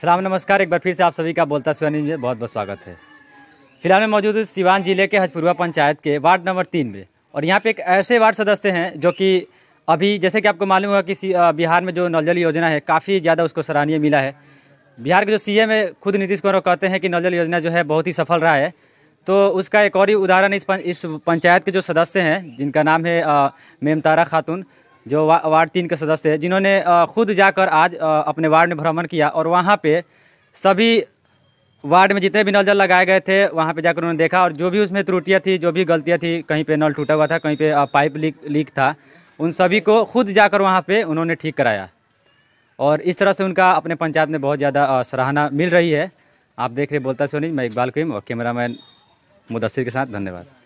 सलाम नमस्कार एक बार फिर से आप सभी का बोलता सिवा में बहुत बहुत स्वागत है फिलहाल मैं मौजूद हूँ सिवान जिले के हजपुरवा पंचायत के वार्ड नंबर तीन में और यहाँ पे एक ऐसे वार्ड सदस्य हैं जो कि अभी जैसे कि आपको मालूम होगा कि बिहार में जो नल जल योजना है काफ़ी ज़्यादा उसको सराहनीय मिला है बिहार के जो सी एम है खुद नीतीश कुमार कहते हैं कि नल योजना जो है बहुत ही सफल रहा है तो उसका एक और ही उदाहरण इस पंचायत के जो सदस्य हैं जिनका नाम है मेमतारा खातून जो वा, वार्ड तीन के सदस्य हैं जिन्होंने खुद जाकर आज अपने वार्ड में भ्रमण किया और वहाँ पे सभी वार्ड में जितने भी नल जल लगाए गए थे वहाँ पे जाकर उन्होंने देखा और जो भी उसमें त्रुटियाँ थी जो भी गलतियाँ थी कहीं पे नल टूटा हुआ था कहीं पे पाइप लीक लीक था उन सभी को खुद जाकर वहाँ पे उन्होंने ठीक कराया और इस तरह से उनका अपने पंचायत में बहुत ज़्यादा सराहना मिल रही है आप देख रहे बोलता सोनी मैं इकबाल करीम और कैमरामैन मुदसर के साथ धन्यवाद